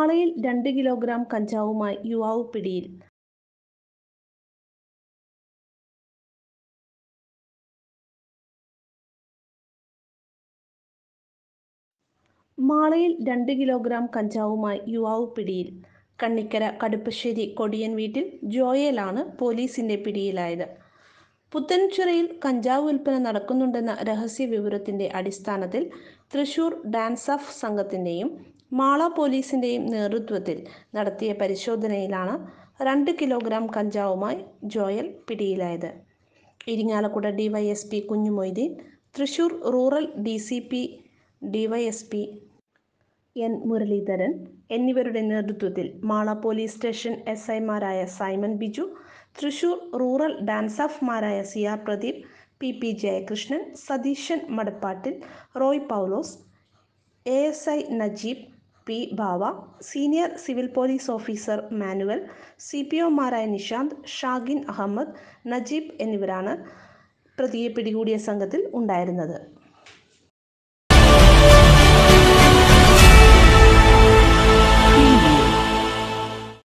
പാളയിൽ രണ്ട് കിലോഗ്രാം കഞ്ചാവുമായി യുവാവ് പിടിയിൽ മാളയിൽ രണ്ട് കിലോഗ്രാം കഞ്ചാവുമായി യുവാവ് പിടിയിൽ കണ്ണിക്കര കടുപ്പശ്ശേരി കൊടിയൻ വീട്ടിൽ ജോയലാണ് പോലീസിന്റെ പിടിയിലായത് പുത്തൻചിറയിൽ കഞ്ചാവ് വിൽപ്പന നടക്കുന്നുണ്ടെന്ന രഹസ്യ വിവരത്തിന്റെ അടിസ്ഥാനത്തിൽ തൃശൂർ ഡാൻസ് ഓഫ് സംഘത്തിന്റെയും മാള പോലീസിൻ്റെയും നേതൃത്വത്തിൽ നടത്തിയ പരിശോധനയിലാണ് രണ്ട് കിലോഗ്രാം കഞ്ചാവുമായി ജോയൽ പിടിയിലായത് Irinjalakuda DYSP Kunjumoideen Thrissur rural D C P DYSP N Muraleedharan എന്നിവരുടെ നേതൃത്വത്തിൽ മാള പോലീസ് സ്റ്റേഷൻ എസ് ഐമാരായ സൈമൺ ബിജു തൃശൂർ റൂറൽ ഡാൻസ് ഓഫ്മാരായ C R Pradeep P P Jayakrishnan Satheesan Madappattil Roy Paulose A S I Najeeb P Bava senior civil police officer Manuel C P ഒമാരായ നിഷാന്ത് ഷാഗിൻ അഹമ്മദ് നജീബ് എന്നിവരാണ് പ്രതിയെ പിടികൂടിയ സംഘത്തിൽ ഉണ്ടായിരുന്നത്